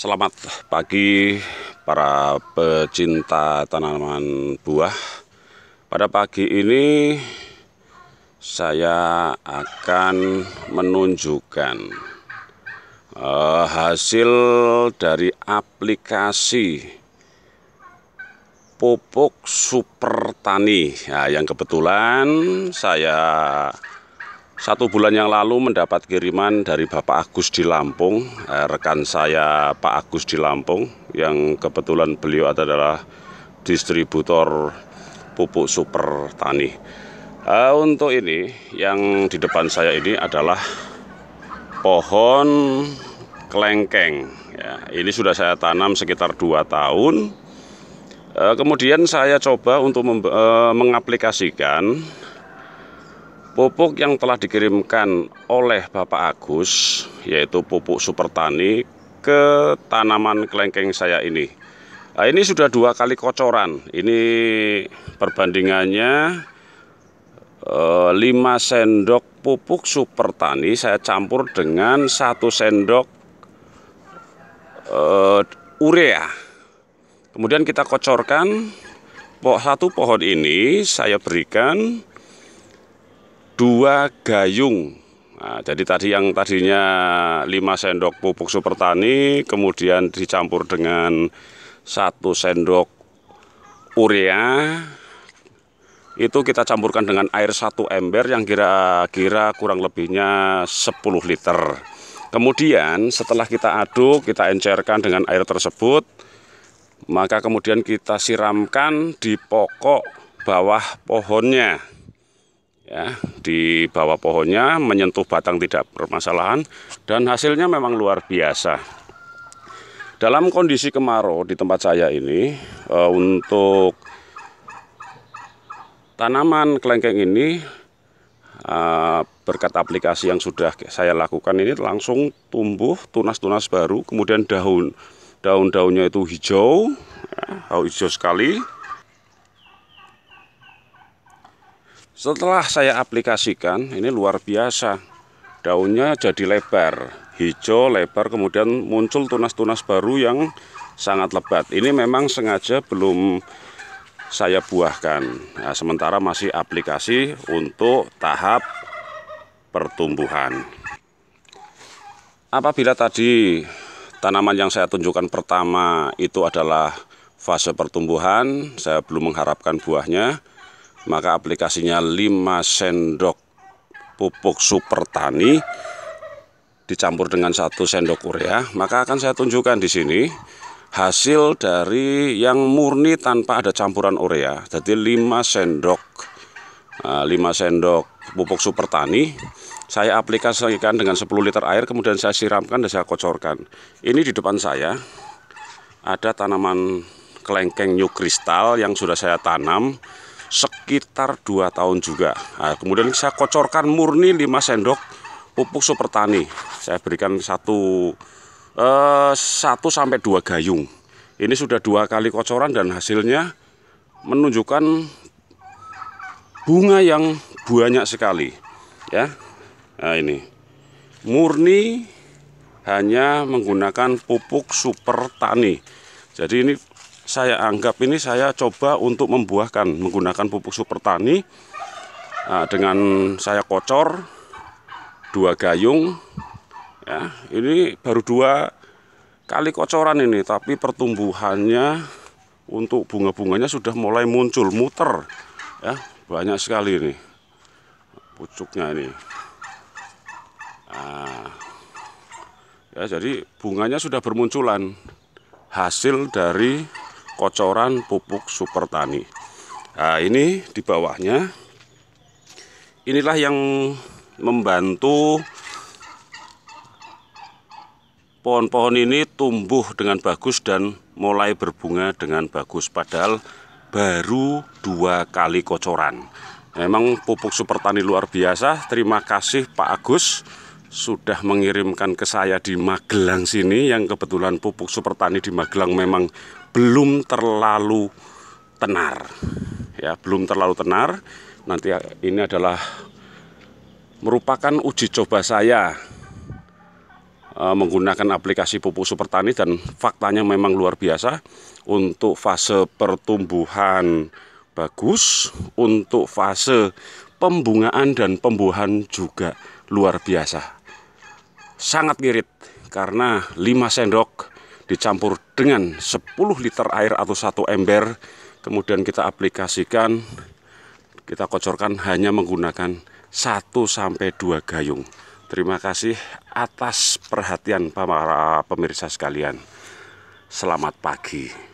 Selamat pagi para pecinta tanaman buah. Pada pagi ini saya akan menunjukkan eh, hasil dari aplikasi pupuk super tani. Nah, yang kebetulan saya satu bulan yang lalu mendapat kiriman dari Bapak Agus di Lampung, eh, rekan saya Pak Agus di Lampung, yang kebetulan beliau adalah distributor pupuk super tani. Eh, untuk ini, yang di depan saya ini adalah pohon kelengkeng. Ya. ini sudah saya tanam sekitar dua tahun. Eh, kemudian saya coba untuk mengaplikasikan Pupuk yang telah dikirimkan oleh Bapak Agus yaitu pupuk Super Tani ke tanaman kelengkeng saya ini. Nah, ini sudah dua kali kocoran. Ini perbandingannya eh, 5 sendok pupuk Super Tani saya campur dengan satu sendok eh, urea. Kemudian kita kocorkan satu pohon ini saya berikan dua gayung. Nah, jadi tadi yang tadinya 5 sendok pupuk super tani kemudian dicampur dengan satu sendok urea itu kita campurkan dengan air satu ember yang kira-kira kurang lebihnya 10 liter. Kemudian setelah kita aduk, kita encerkan dengan air tersebut, maka kemudian kita siramkan di pokok bawah pohonnya ya, di bawah pohonnya menyentuh batang tidak permasalahan dan hasilnya memang luar biasa dalam kondisi kemarau di tempat saya ini e, untuk tanaman kelengkeng ini e, berkat aplikasi yang sudah saya lakukan ini langsung tumbuh tunas-tunas baru kemudian daun daun-daunnya itu hijau ya, hijau sekali Setelah saya aplikasikan, ini luar biasa. Daunnya jadi lebar, hijau lebar, kemudian muncul tunas-tunas baru yang sangat lebat. Ini memang sengaja belum saya buahkan. Nah, sementara masih aplikasi untuk tahap pertumbuhan. Apabila tadi tanaman yang saya tunjukkan pertama itu adalah fase pertumbuhan, saya belum mengharapkan buahnya maka aplikasinya 5 sendok pupuk super tani dicampur dengan satu sendok urea maka akan saya tunjukkan di sini hasil dari yang murni tanpa ada campuran urea jadi 5 sendok 5 nah, sendok pupuk super tani saya aplikasikan dengan 10 liter air kemudian saya siramkan dan saya kocorkan ini di depan saya ada tanaman kelengkeng new kristal yang sudah saya tanam sekitar 2 tahun juga nah, kemudian saya kocorkan murni 5 sendok pupuk super tani saya berikan satu eh, 1 sampai 2 gayung ini sudah dua kali kocoran dan hasilnya menunjukkan bunga yang banyak sekali ya nah ini murni hanya menggunakan pupuk super tani jadi ini saya anggap ini saya coba untuk membuahkan menggunakan pupuk super tani nah, dengan saya kocor dua gayung ya ini baru dua kali kocoran ini tapi pertumbuhannya untuk bunga-bunganya sudah mulai muncul muter ya banyak sekali ini pucuknya ini nah, ya jadi bunganya sudah bermunculan hasil dari kocoran pupuk super tani nah ini di bawahnya inilah yang membantu pohon-pohon ini tumbuh dengan bagus dan mulai berbunga dengan bagus padahal baru dua kali kocoran memang pupuk super tani luar biasa terima kasih Pak Agus sudah mengirimkan ke saya di Magelang sini yang kebetulan pupuk super tani di Magelang memang belum terlalu tenar ya belum terlalu tenar nanti ini adalah merupakan uji coba saya e, menggunakan aplikasi pupuk super tani dan faktanya memang luar biasa untuk fase pertumbuhan bagus untuk fase pembungaan dan pembuahan juga luar biasa sangat ngirit karena 5 sendok dicampur dengan 10 liter air atau satu ember kemudian kita aplikasikan kita kocorkan hanya menggunakan 1 sampai 2 gayung terima kasih atas perhatian para pemirsa sekalian selamat pagi